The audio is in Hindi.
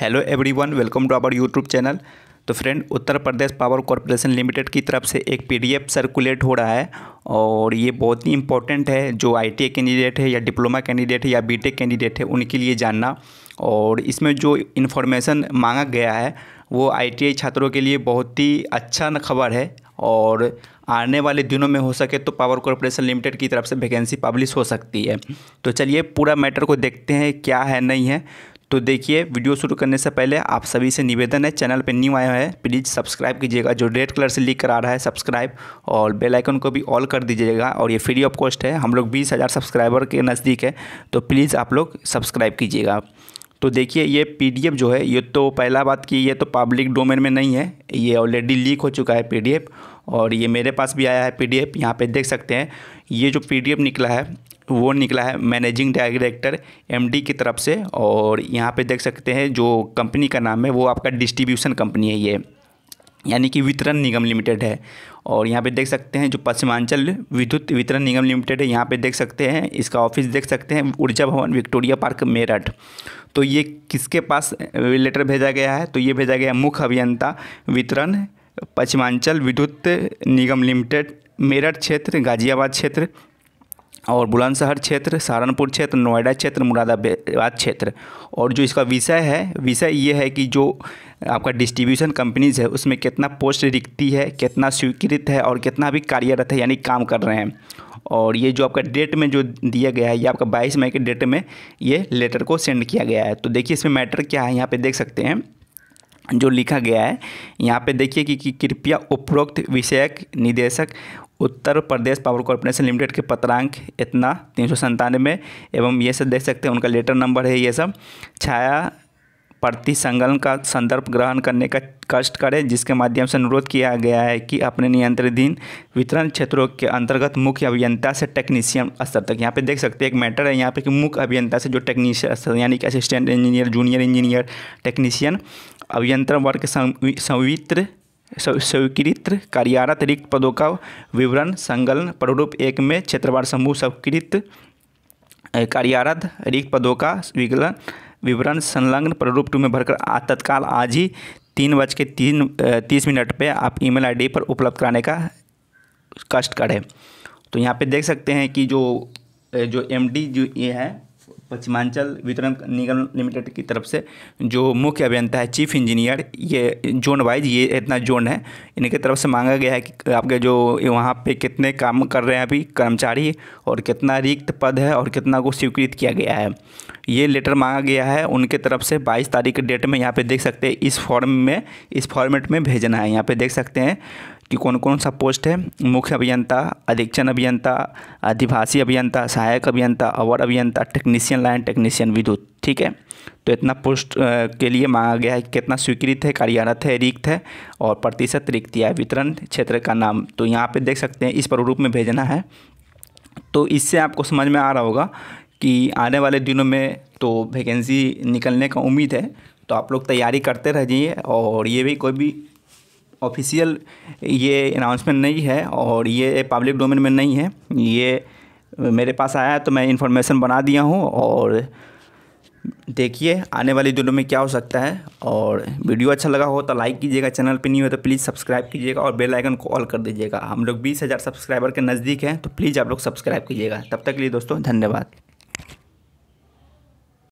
hello everyone welcome to our YouTube channel तो friend Uttar Pradesh power corporation limited की तरफ से एक पीडीएफ सर्कुलेट हो रहा है और ये बहुत ही इंपॉर्टेंट है जो आई कैंडिडेट e है या डिप्लोमा कैंडिडेट है या बीटेक कैंडिडेट है उनके लिए जानना और इसमें जो इन्फॉर्मेशन मांगा गया है वो आई e छात्रों के लिए बहुत ही अच्छा खबर है और आने वाले दिनों में हो सके तो पावर कॉरपोरेशन लिमिटेड की तरफ से वैकेंसी पब्लिश हो सकती है तो चलिए पूरा मैटर को देखते हैं क्या है नहीं है तो देखिए वीडियो शुरू करने से पहले आप सभी से निवेदन है चैनल पर न्यू आया है प्लीज़ सब्सक्राइब कीजिएगा जो रेड कलर से लिख कर आ रहा है सब्सक्राइब और बेल आइकन को भी ऑल कर दीजिएगा और ये फ्री ऑफ कॉस्ट है हम लोग बीस हज़ार सब्सक्राइबर के नज़दीक है तो प्लीज़ आप लोग सब्सक्राइब कीजिएगा तो देखिए ये पी जो है ये तो पहला बात की ये तो पब्लिक डोमेन में नहीं है ये ऑलरेडी लीक हो चुका है पी और ये मेरे पास भी आया है पी यहाँ देख सकते हैं ये जो पी निकला है वो निकला है मैनेजिंग डायरेक्टर एमडी की तरफ से और यहाँ पे देख सकते हैं जो कंपनी का नाम है वो आपका डिस्ट्रीब्यूशन कंपनी है ये यानी कि वितरण निगम लिमिटेड है और यहाँ पे देख सकते हैं जो पश्चिमांचल विद्युत वितरण निगम लिमिटेड है यहाँ पे देख सकते हैं इसका ऑफिस देख सकते हैं ऊर्जा भवन विक्टोरिया पार्क मेरठ तो ये किसके पास लेटर भेजा गया है तो ये भेजा गया मुख्य अभियंता वितरण पश्चिमांचल विद्युत निगम लिमिटेड मेरठ क्षेत्र गाजियाबाद क्षेत्र और बुलंदशहर क्षेत्र सहारनपुर क्षेत्र नोएडा क्षेत्र मुरादाबाद क्षेत्र और जो इसका विषय है विषय ये है कि जो आपका डिस्ट्रीब्यूशन कंपनीज़ है उसमें कितना पोस्ट रिक्ती है कितना स्वीकृत है और कितना भी कार्यरत है यानी काम कर रहे हैं और ये जो आपका डेट में जो दिया गया है ये आपका 22 मई के डेट में ये लेटर को सेंड किया गया है तो देखिए इसमें मैटर क्या है यहाँ पे देख सकते हैं जो लिखा गया है यहाँ पे देखिए कि कृपया उपरोक्त विषयक निदेशक Uttar Pradesh power corporation limited के पत्रांक इतना तीन सौ संतानवे एवं ये सब देख सकते हैं उनका लेटर नंबर है ये सब छाया प्रति संगलन का संदर्भ ग्रहण करने का कष्ट करें जिसके माध्यम से अनुरोध किया गया है कि अपने नियंत्रणाधीन वितरण क्षेत्रों के अंतर्गत मुख्य अभियंता से टेक्नीशियन स्तर तक यहाँ पे देख सकते हैं एक मैटर है यहाँ पे कि मुख्य अभियंता से जो टेक्नीशियन स्तर यानी कि assistant engineer junior engineer technician अभियंत्रण वर्ग के संवित्र स्वीकृत रिक्त पदों का विवरण संगलन प्रारूप एक में क्षेत्रवार समूह स्वीकृत कार्यारत रिक्त पदों का विकलन विवरण संलग्न प्रारूप टू में भरकर तत्काल आज ही तीन बज के तीन तीस मिनट पे आप ईमेल आईडी पर उपलब्ध कराने का कष्ट करें तो यहाँ पे देख सकते हैं कि जो जो एमडी जो ये है पश्चिमांचल वितरण निगम लिमिटेड की तरफ से जो मुख्य अभियंता है चीफ इंजीनियर ये जोन वाइज ये इतना जोन है इनके तरफ से मांगा गया है कि आपके जो वहाँ पे कितने काम कर रहे हैं अभी कर्मचारी और कितना रिक्त पद है और कितना को स्वीकृत किया गया है ये लेटर मांगा गया है उनके तरफ से 22 तारीख के डेट में यहाँ पे देख सकते हैं इस फॉर्म में इस फॉर्मेट में भेजना है यहाँ पे देख सकते हैं कि कौन कौन सा पोस्ट है मुख्य अभियंता अधीक्षण अभियंता अधिभाषी अभियंता सहायक अभियंता अवर अभियंता टेक्नीशियन लाइन टेक्नीशियन विद्युत ठीक है तो इतना पोस्ट के लिए मांगा गया है कि कितना स्वीकृत है कार्यरत है रिक्त है और प्रतिशत रिक्त या वितरण क्षेत्र का नाम तो यहाँ पर देख सकते हैं इस प्रारूप में भेजना है तो इससे आपको समझ में आ रहा होगा कि आने वाले दिनों में तो वैकेंसी निकलने का उम्मीद है तो आप लोग तैयारी करते रह जाइए और ये भी कोई भी ऑफिशियल ये अनाउंसमेंट नहीं है और ये पब्लिक डोमेन में नहीं है ये मेरे पास आया है तो मैं इन्फॉर्मेशन बना दिया हूँ और देखिए आने वाले दिनों में क्या हो सकता है और वीडियो अच्छा लगा हो तो लाइक कीजिएगा चैनल पे नहीं हो तो प्लीज़ सब्सक्राइब कीजिएगा और बेल आइकन को ऑल कर दीजिएगा हम लोग बीस हज़ार सब्सक्राइबर के नज़दीक हैं तो प्लीज़ आप लोग सब्सक्राइब कीजिएगा तब तक के लिए दोस्तों धन्यवाद